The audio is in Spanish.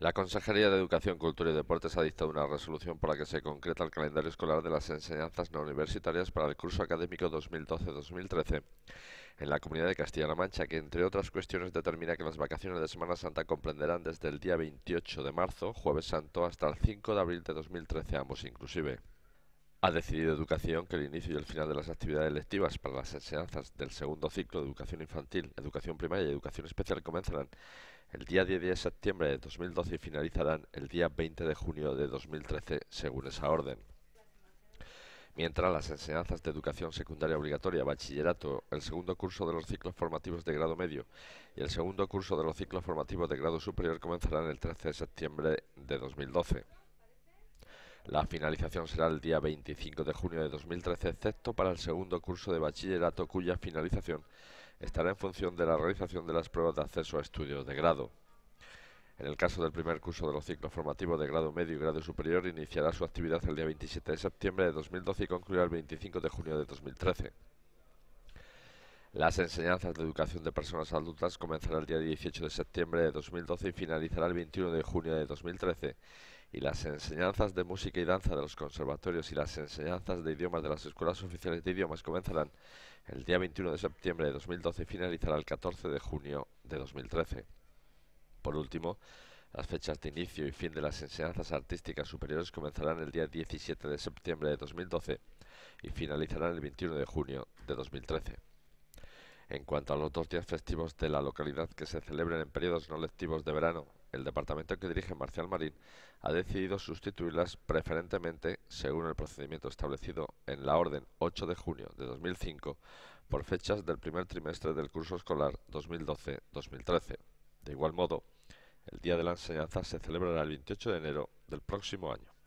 La Consejería de Educación, Cultura y Deportes ha dictado una resolución por la que se concreta el calendario escolar de las enseñanzas no universitarias para el curso académico 2012-2013 en la comunidad de Castilla-La Mancha, que entre otras cuestiones determina que las vacaciones de Semana Santa comprenderán desde el día 28 de marzo, jueves santo, hasta el 5 de abril de 2013, ambos inclusive. Ha decidido Educación que el inicio y el final de las actividades lectivas para las enseñanzas del segundo ciclo de educación infantil, educación primaria y educación especial comenzarán el día 10 de septiembre de 2012 y finalizarán el día 20 de junio de 2013, según esa orden. Mientras las enseñanzas de educación secundaria obligatoria, bachillerato, el segundo curso de los ciclos formativos de grado medio y el segundo curso de los ciclos formativos de grado superior comenzarán el 13 de septiembre de 2012. La finalización será el día 25 de junio de 2013, excepto para el segundo curso de bachillerato cuya finalización estará en función de la realización de las pruebas de acceso a estudios de grado. En el caso del primer curso de los ciclos formativos de grado medio y grado superior, iniciará su actividad el día 27 de septiembre de 2012 y concluirá el 25 de junio de 2013. Las enseñanzas de educación de personas adultas comenzarán el día 18 de septiembre de 2012 y finalizará el 21 de junio de 2013 y las enseñanzas de música y danza de los conservatorios y las enseñanzas de idiomas de las escuelas oficiales de idiomas comenzarán el día 21 de septiembre de 2012 y finalizarán el 14 de junio de 2013. Por último, las fechas de inicio y fin de las enseñanzas artísticas superiores comenzarán el día 17 de septiembre de 2012 y finalizarán el 21 de junio de 2013. En cuanto a los dos días festivos de la localidad que se celebren en periodos no lectivos de verano el departamento que dirige Marcial Marín ha decidido sustituirlas preferentemente, según el procedimiento establecido en la Orden 8 de junio de 2005, por fechas del primer trimestre del curso escolar 2012-2013. De igual modo, el Día de la Enseñanza se celebrará el 28 de enero del próximo año.